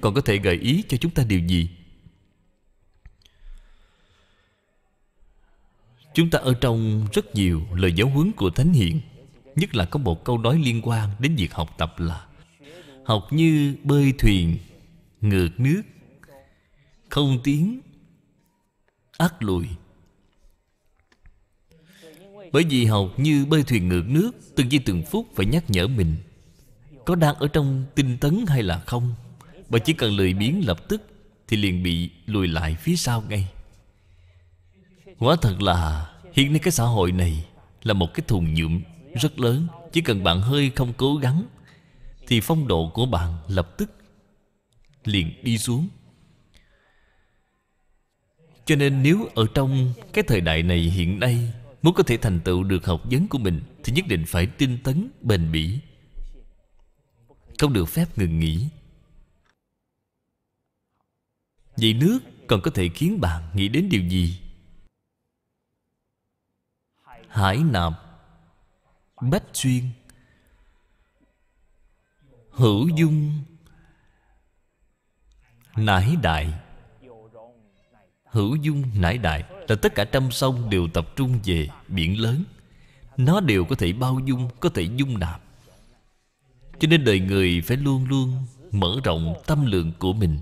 còn có thể gợi ý cho chúng ta điều gì chúng ta ở trong rất nhiều lời giáo huấn của thánh hiện nhất là có một câu nói liên quan đến việc học tập là học như bơi thuyền ngược nước không tiến, ác lùi bởi vì học như bơi thuyền ngược nước từng giây từng phút phải nhắc nhở mình có đang ở trong tinh tấn hay là không bạn chỉ cần lười biếng lập tức Thì liền bị lùi lại phía sau ngay Quá thật là Hiện nay cái xã hội này Là một cái thùng nhuộm rất lớn Chỉ cần bạn hơi không cố gắng Thì phong độ của bạn lập tức Liền đi xuống Cho nên nếu ở trong Cái thời đại này hiện nay Muốn có thể thành tựu được học vấn của mình Thì nhất định phải tinh tấn, bền bỉ Không được phép ngừng nghỉ Vậy nước còn có thể khiến bạn nghĩ đến điều gì? Hải nạp Bách xuyên Hữu dung Nải đại Hữu dung nải đại Là tất cả trăm sông đều tập trung về biển lớn Nó đều có thể bao dung Có thể dung nạp Cho nên đời người phải luôn luôn Mở rộng tâm lượng của mình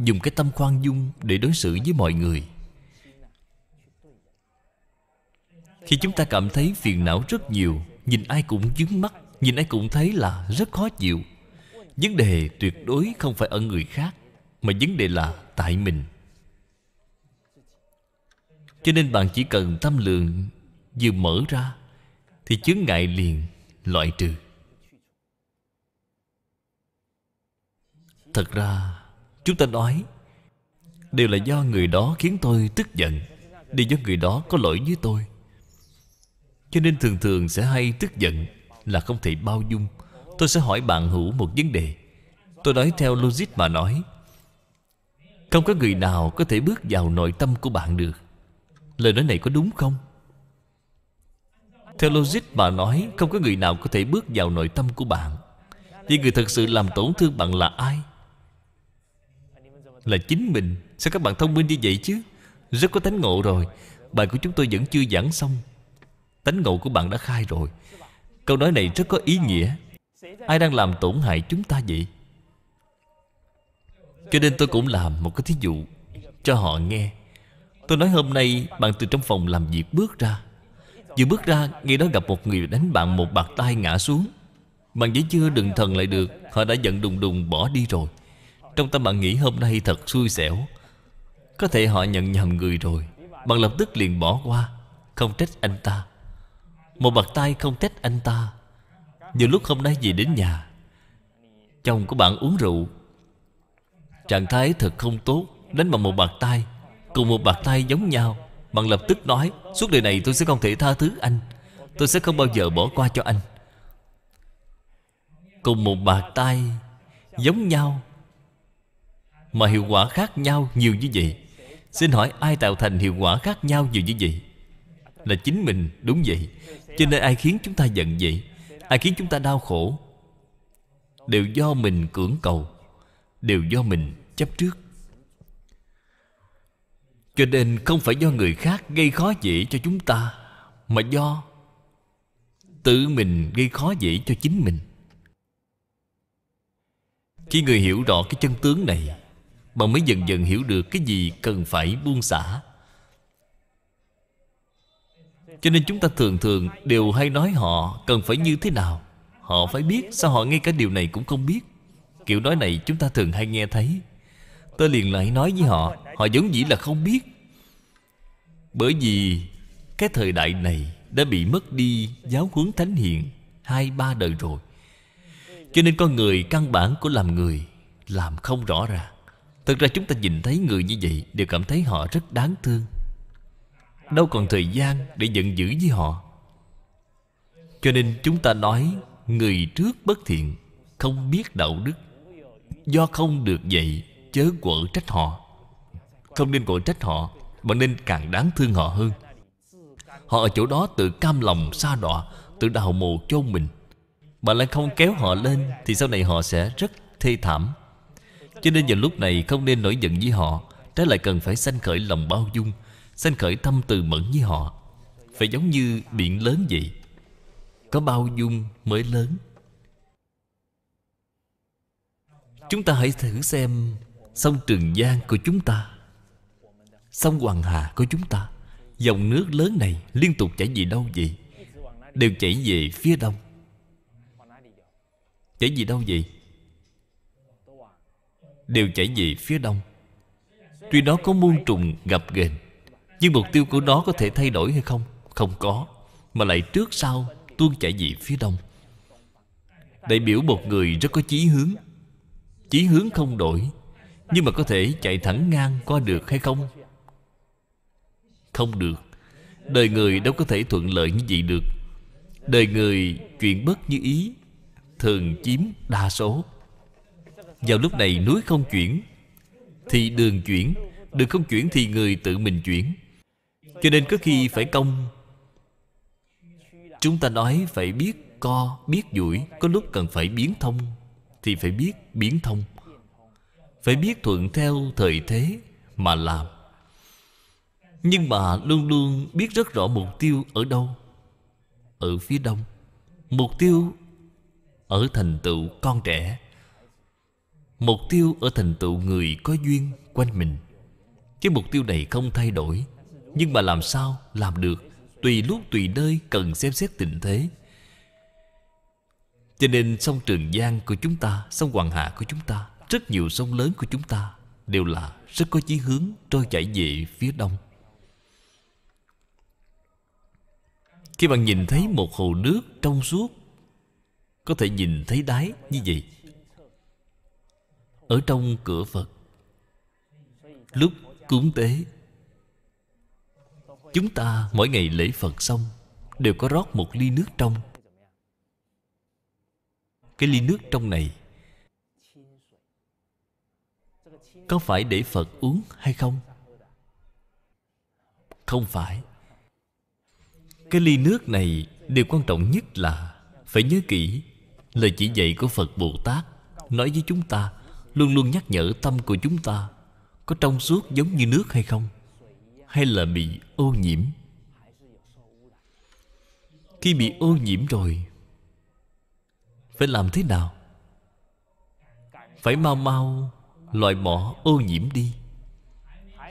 dùng cái tâm khoan dung để đối xử với mọi người khi chúng ta cảm thấy phiền não rất nhiều nhìn ai cũng dướng mắt nhìn ai cũng thấy là rất khó chịu vấn đề tuyệt đối không phải ở người khác mà vấn đề là tại mình cho nên bạn chỉ cần tâm lượng vừa mở ra thì chướng ngại liền loại trừ thật ra Chúng ta nói Đều là do người đó khiến tôi tức giận Đều do người đó có lỗi với tôi Cho nên thường thường sẽ hay tức giận Là không thể bao dung Tôi sẽ hỏi bạn hữu một vấn đề Tôi nói theo logic mà nói Không có người nào có thể bước vào nội tâm của bạn được Lời nói này có đúng không? Theo logic mà nói Không có người nào có thể bước vào nội tâm của bạn Vì người thật sự làm tổn thương bạn là ai là chính mình Sao các bạn thông minh như vậy chứ Rất có tánh ngộ rồi Bài của chúng tôi vẫn chưa giảng xong Tánh ngộ của bạn đã khai rồi Câu nói này rất có ý nghĩa Ai đang làm tổn hại chúng ta vậy Cho nên tôi cũng làm một cái thí dụ Cho họ nghe Tôi nói hôm nay bạn từ trong phòng làm việc bước ra Vừa bước ra Ngay đó gặp một người đánh bạn một bạc tay ngã xuống Bạn vẫn chưa đừng thần lại được Họ đã giận đùng đùng bỏ đi rồi trong tâm bạn nghĩ hôm nay thật xui xẻo Có thể họ nhận nhầm người rồi Bạn lập tức liền bỏ qua Không trách anh ta Một bạc tay không trách anh ta Nhiều lúc hôm nay về đến nhà Chồng của bạn uống rượu Trạng thái thật không tốt Đánh bằng một bạc tay Cùng một bạc tay giống nhau Bạn lập tức nói Suốt đời này tôi sẽ không thể tha thứ anh Tôi sẽ không bao giờ bỏ qua cho anh Cùng một bạc tay Giống nhau mà hiệu quả khác nhau nhiều như vậy Xin hỏi ai tạo thành hiệu quả khác nhau nhiều như vậy Là chính mình đúng vậy Cho nên ai khiến chúng ta giận vậy Ai khiến chúng ta đau khổ Đều do mình cưỡng cầu Đều do mình chấp trước Cho nên không phải do người khác gây khó dễ cho chúng ta Mà do Tự mình gây khó dễ cho chính mình Khi người hiểu rõ cái chân tướng này bạn mới dần dần hiểu được cái gì cần phải buông xả Cho nên chúng ta thường thường đều hay nói họ cần phải như thế nào Họ phải biết sao họ ngay cả điều này cũng không biết Kiểu nói này chúng ta thường hay nghe thấy Tôi liền lại nói với họ Họ giống dĩ là không biết Bởi vì Cái thời đại này đã bị mất đi Giáo huấn thánh hiền Hai ba đời rồi Cho nên con người căn bản của làm người Làm không rõ ràng Thực ra chúng ta nhìn thấy người như vậy Đều cảm thấy họ rất đáng thương Đâu còn thời gian để giận dữ với họ Cho nên chúng ta nói Người trước bất thiện Không biết đạo đức Do không được dạy Chớ quở trách họ Không nên quở trách họ mà nên càng đáng thương họ hơn Họ ở chỗ đó tự cam lòng xa đọa Tự đào mồ chôn mình Bạn lại không kéo họ lên Thì sau này họ sẽ rất thê thảm cho nên vào lúc này không nên nổi giận với họ Trái lại cần phải sanh khởi lòng bao dung Sanh khởi tâm từ mẫn với họ Phải giống như biển lớn vậy Có bao dung mới lớn Chúng ta hãy thử xem Sông Trường Giang của chúng ta Sông Hoàng Hà của chúng ta Dòng nước lớn này liên tục chảy về đâu vậy Đều chảy về phía đông Chảy về đâu vậy đều chảy về phía đông tuy nó có muôn trùng gặp ghềnh nhưng mục tiêu của nó có thể thay đổi hay không không có mà lại trước sau tuôn chảy về phía đông đại biểu một người rất có chí hướng chí hướng không đổi nhưng mà có thể chạy thẳng ngang qua được hay không không được đời người đâu có thể thuận lợi như vậy được đời người chuyện bất như ý thường chiếm đa số vào lúc này núi không chuyển Thì đường chuyển Đường không chuyển thì người tự mình chuyển Cho nên có khi phải công Chúng ta nói phải biết co, biết duỗi Có lúc cần phải biến thông Thì phải biết biến thông Phải biết thuận theo thời thế mà làm Nhưng mà luôn luôn biết rất rõ mục tiêu ở đâu Ở phía đông Mục tiêu ở thành tựu con trẻ Mục tiêu ở thành tựu người có duyên quanh mình Chứ mục tiêu này không thay đổi Nhưng mà làm sao làm được Tùy lúc tùy nơi cần xem xét tình thế Cho nên sông Trường Giang của chúng ta Sông Hoàng Hà của chúng ta Rất nhiều sông lớn của chúng ta Đều là rất có chí hướng trôi chảy về phía đông Khi bạn nhìn thấy một hồ nước trong suốt Có thể nhìn thấy đáy như vậy ở trong cửa Phật Lúc cúng tế Chúng ta mỗi ngày lễ Phật xong Đều có rót một ly nước trong Cái ly nước trong này Có phải để Phật uống hay không? Không phải Cái ly nước này Điều quan trọng nhất là Phải nhớ kỹ Lời chỉ dạy của Phật Bồ Tát Nói với chúng ta luôn luôn nhắc nhở tâm của chúng ta có trong suốt giống như nước hay không hay là bị ô nhiễm khi bị ô nhiễm rồi phải làm thế nào phải mau mau loại bỏ ô nhiễm đi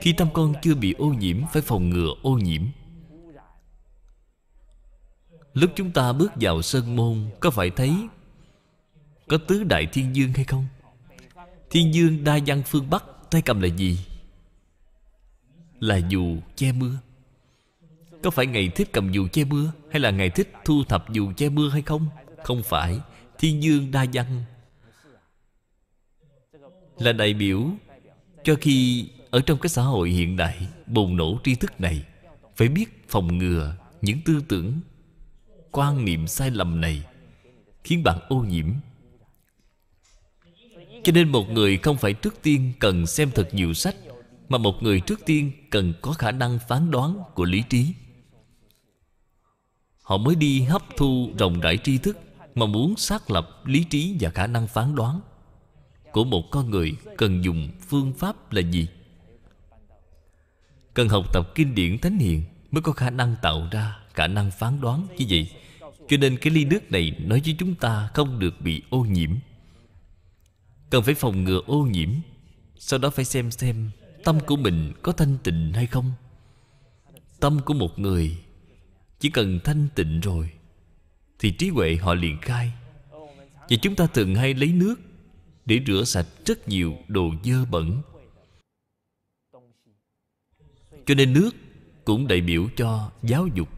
khi tâm con chưa bị ô nhiễm phải phòng ngừa ô nhiễm lúc chúng ta bước vào sơn môn có phải thấy có tứ đại thiên dương hay không Thiên dương đa văn phương Bắc Tay cầm là gì? Là dù che mưa Có phải ngày thích cầm dù che mưa Hay là ngày thích thu thập dù che mưa hay không? Không phải Thiên dương đa văn Là đại biểu Cho khi ở trong cái xã hội hiện đại Bùng nổ tri thức này Phải biết phòng ngừa những tư tưởng Quan niệm sai lầm này Khiến bạn ô nhiễm cho nên một người không phải trước tiên cần xem thật nhiều sách Mà một người trước tiên cần có khả năng phán đoán của lý trí Họ mới đi hấp thu rộng rãi tri thức Mà muốn xác lập lý trí và khả năng phán đoán Của một con người cần dùng phương pháp là gì? Cần học tập kinh điển thánh hiền Mới có khả năng tạo ra khả năng phán đoán như vậy Cho nên cái ly nước này nói với chúng ta không được bị ô nhiễm cần phải phòng ngừa ô nhiễm sau đó phải xem xem tâm của mình có thanh tịnh hay không tâm của một người chỉ cần thanh tịnh rồi thì trí huệ họ liền khai và chúng ta thường hay lấy nước để rửa sạch rất nhiều đồ dơ bẩn cho nên nước cũng đại biểu cho giáo dục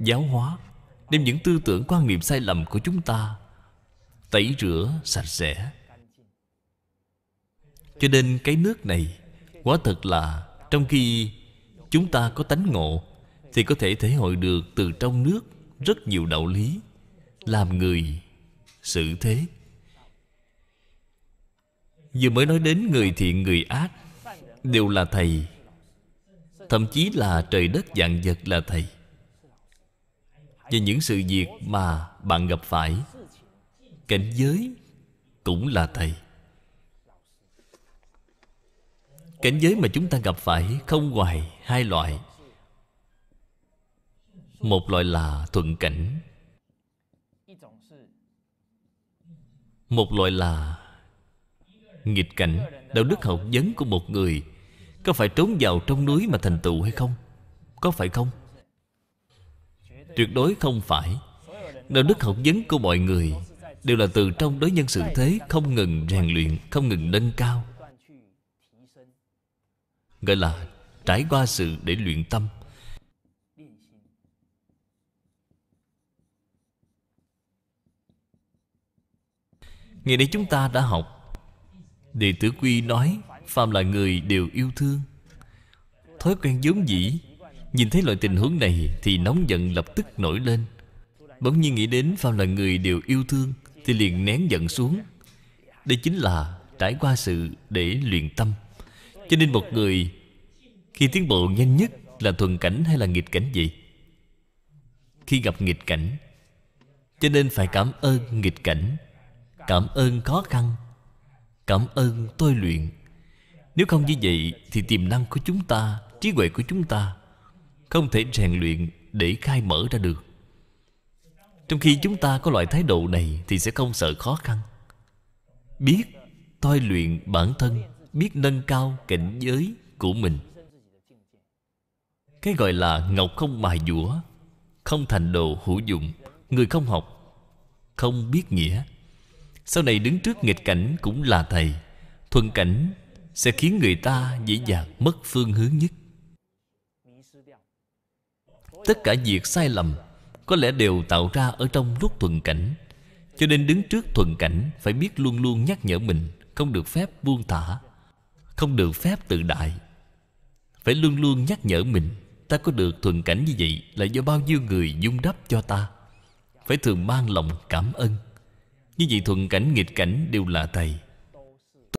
giáo hóa đem những tư tưởng quan niệm sai lầm của chúng ta tẩy rửa sạch sẽ cho nên cái nước này Quá thật là Trong khi chúng ta có tánh ngộ Thì có thể thể hội được từ trong nước Rất nhiều đạo lý Làm người Sự thế Vừa mới nói đến người thiện người ác Đều là thầy Thậm chí là trời đất dạng vật là thầy Và những sự việc mà bạn gặp phải Cảnh giới cũng là thầy cảnh giới mà chúng ta gặp phải không ngoài hai loại một loại là thuận cảnh một loại là nghịch cảnh đạo đức học vấn của một người có phải trốn vào trong núi mà thành tựu hay không có phải không tuyệt đối không phải đạo đức học vấn của mọi người đều là từ trong đối nhân sự thế không ngừng rèn luyện không ngừng nâng cao Gọi là trải qua sự để luyện tâm Ngày nay chúng ta đã học Đệ tử Quy nói phàm là người đều yêu thương Thói quen vốn dĩ Nhìn thấy loại tình huống này Thì nóng giận lập tức nổi lên Bỗng nhiên nghĩ đến phàm là người đều yêu thương Thì liền nén giận xuống Đây chính là trải qua sự để luyện tâm cho nên một người Khi tiến bộ nhanh nhất là thuận cảnh hay là nghịch cảnh gì? Khi gặp nghịch cảnh Cho nên phải cảm ơn nghịch cảnh Cảm ơn khó khăn Cảm ơn tôi luyện Nếu không như vậy Thì tiềm năng của chúng ta Trí huệ của chúng ta Không thể rèn luyện để khai mở ra được Trong khi chúng ta có loại thái độ này Thì sẽ không sợ khó khăn Biết tôi luyện bản thân biết nâng cao cảnh giới của mình cái gọi là ngọc không mài dũa không thành đồ hữu dụng người không học không biết nghĩa sau này đứng trước nghịch cảnh cũng là thầy thuận cảnh sẽ khiến người ta dễ dàng mất phương hướng nhất tất cả việc sai lầm có lẽ đều tạo ra ở trong lúc thuận cảnh cho nên đứng trước thuận cảnh phải biết luôn luôn nhắc nhở mình không được phép buông thả không được phép tự đại Phải luôn luôn nhắc nhở mình Ta có được thuận cảnh như vậy Là do bao nhiêu người dung đắp cho ta Phải thường mang lòng cảm ơn Như vậy thuận cảnh nghịch cảnh đều là Thầy